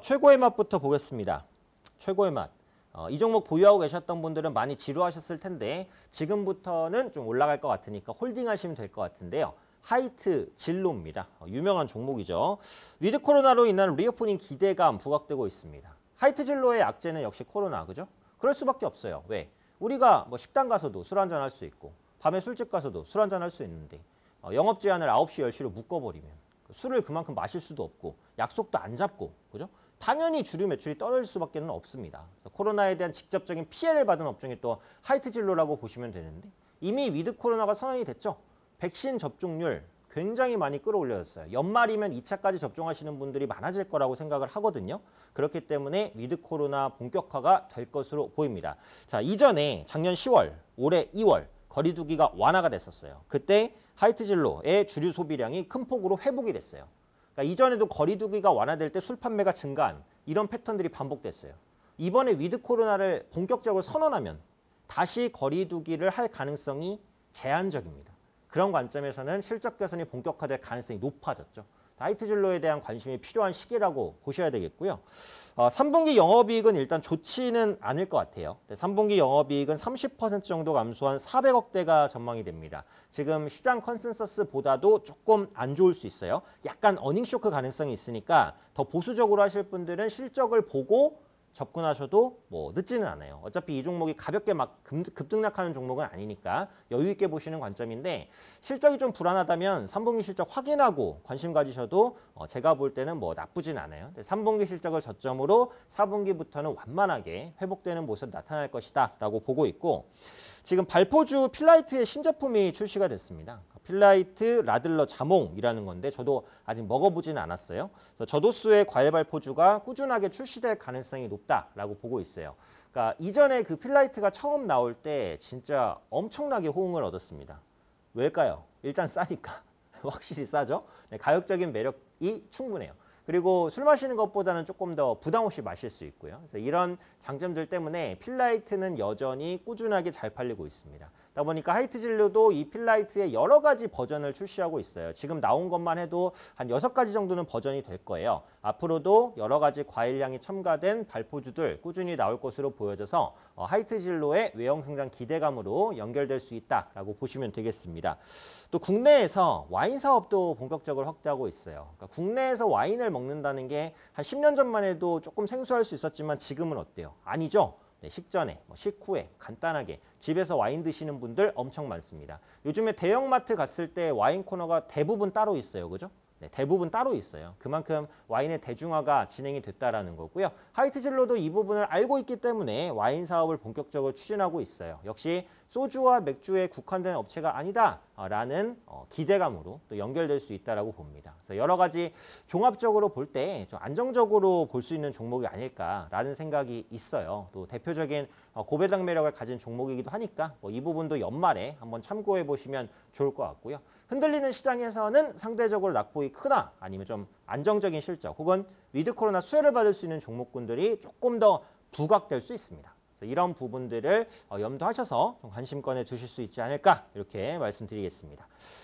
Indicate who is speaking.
Speaker 1: 최고의 맛부터 보겠습니다. 최고의 맛. 어, 이 종목 보유하고 계셨던 분들은 많이 지루하셨을 텐데 지금부터는 좀 올라갈 것 같으니까 홀딩하시면 될 것 같은데요. 하이트 진로입니다. 어, 유명한 종목이죠. 위드 코로나로 인한 리오프닝 기대감 부각되고 있습니다. 하이트 진로의 악재는 역시 코로나, 그죠? 그럴 수밖에 없어요. 왜? 우리가 뭐 식당 가서도 술 한잔 할 수 있고 밤에 술집 가서도 술 한잔 할 수 있는데 어, 영업 제한을 9시, 10시로 묶어버리면 술을 그만큼 마실 수도 없고 약속도 안 잡고 그죠? 당연히 주류 매출이 떨어질 수밖에 는 없습니다. 코로나에 대한 직접적인 피해를 받은 업종이 또 하이트 진로라고 보시면 되는데 이미 위드 코로나가 선언이 됐죠. 백신 접종률 굉장히 많이 끌어올려졌어요. 연말이면 2차까지 접종하시는 분들이 많아질 거라고 생각을 하거든요. 그렇기 때문에 위드 코로나 본격화가 될 것으로 보입니다. 자, 이전에 작년 10월, 올해 2월 거리두기가 완화가 됐었어요. 그때 하이트 진로의 주류 소비량이 큰 폭으로 회복이 됐어요. 그러니까 이전에도 거리두기가 완화될 때 술 판매가 증가한 이런 패턴들이 반복됐어요. 이번에 위드 코로나를 본격적으로 선언하면 다시 거리두기를 할 가능성이 제한적입니다. 그런 관점에서는 실적 개선이 본격화될 가능성이 높아졌죠. 나이트 진로에 대한 관심이 필요한 시기라고 보셔야 되겠고요. 어, 3분기 영업이익은 일단 좋지는 않을 것 같아요. 3분기 영업이익은 30% 정도 감소한 400억대가 전망이 됩니다. 지금 시장 컨센서스보다도 조금 안 좋을 수 있어요. 약간 어닝쇼크 가능성이 있으니까 더 보수적으로 하실 분들은 실적을 보고 접근하셔도 뭐 늦지는 않아요. 어차피 이 종목이 가볍게 막 급등락하는 종목은 아니니까 여유 있게 보시는 관점인데 실적이 좀 불안하다면 3분기 실적 확인하고 관심 가지셔도 어, 제가 볼 때는 뭐 나쁘진 않아요. 3분기 실적을 저점으로 4분기부터는 완만하게 회복되는 모습 나타날 것이다 라고 보고 있고 지금 발포주 필라이트의 신제품이 출시가 됐습니다. 그러니까 필라이트 라들러 자몽이라는 건데 저도 아직 먹어보진 않았어요. 저도수의 과일 발포주가 꾸준하게 출시될 가능성이 높 있다라고 보고 있어요. 그러니까 이전에 그 필라이트가 처음 나올 때 진짜 엄청나게 호응을 얻었습니다. 왜일까요? 일단 싸니까. 확실히 싸죠. 네, 가격적인 매력이 충분해요. 그리고 술 마시는 것보다는 조금 더 부담 없이 마실 수 있고요. 그래서 이런 장점들 때문에 필라이트는 여전히 꾸준하게 잘 팔리고 있습니다. 다 보니까 하이트 진료도 이 필라이트의 여러 가지 버전을 출시하고 있어요. 지금 나온 것만 해도 한6 가지 정도는 버전이 될 거예요. 앞으로도 여러 가지 과일량이 첨가된 발포주들 꾸준히 나올 것으로 보여져서 어, 하이트 진로의 외형 성장 기대감으로 연결될 수 있다라고 보시면 되겠습니다. 또 국내에서 와인 사업도 본격적으로 확대하고 있어요. 그러니까 국내에서 와인을 먹는다는 게 한 10년 전만 해도 조금 생소할 수 있었지만 지금은 어때요? 아니죠? 네, 식전에, 뭐 식후에 간단하게 집에서 와인 드시는 분들 엄청 많습니다. 요즘에 대형마트 갔을 때 와인 코너가 대부분 따로 있어요. 그죠? 네, 대부분 따로 있어요. 그만큼 와인의 대중화가 진행이 됐다라는 거고요. 하이트 진로도 이 부분을 알고 있기 때문에 와인 사업을 본격적으로 추진하고 있어요. 역시 소주와 맥주에 국한된 업체가 아니다라는 어, 기대감으로 또 연결될 수 있다라고 봅니다. 그래서 여러 가지 종합적으로 볼 때 좀 안정적으로 볼 수 있는 종목이 아닐까라는 생각이 있어요. 또 대표적인 어, 고배당 매력을 가진 종목이기도 하니까 뭐이 부분도 연말에 한번 참고해 보시면 좋을 것 같고요. 흔들리는 시장에서는 상대적으로 낙보 소폭 크다 아니면 좀 안정적인 실적 혹은 위드 코로나 수혜를 받을 수 있는 종목군들이 조금 더 부각될 수 있습니다. 그래서 이런 부분들을 어, 염두하셔서 관심권에 두실 수 있지 않을까 이렇게 말씀드리겠습니다.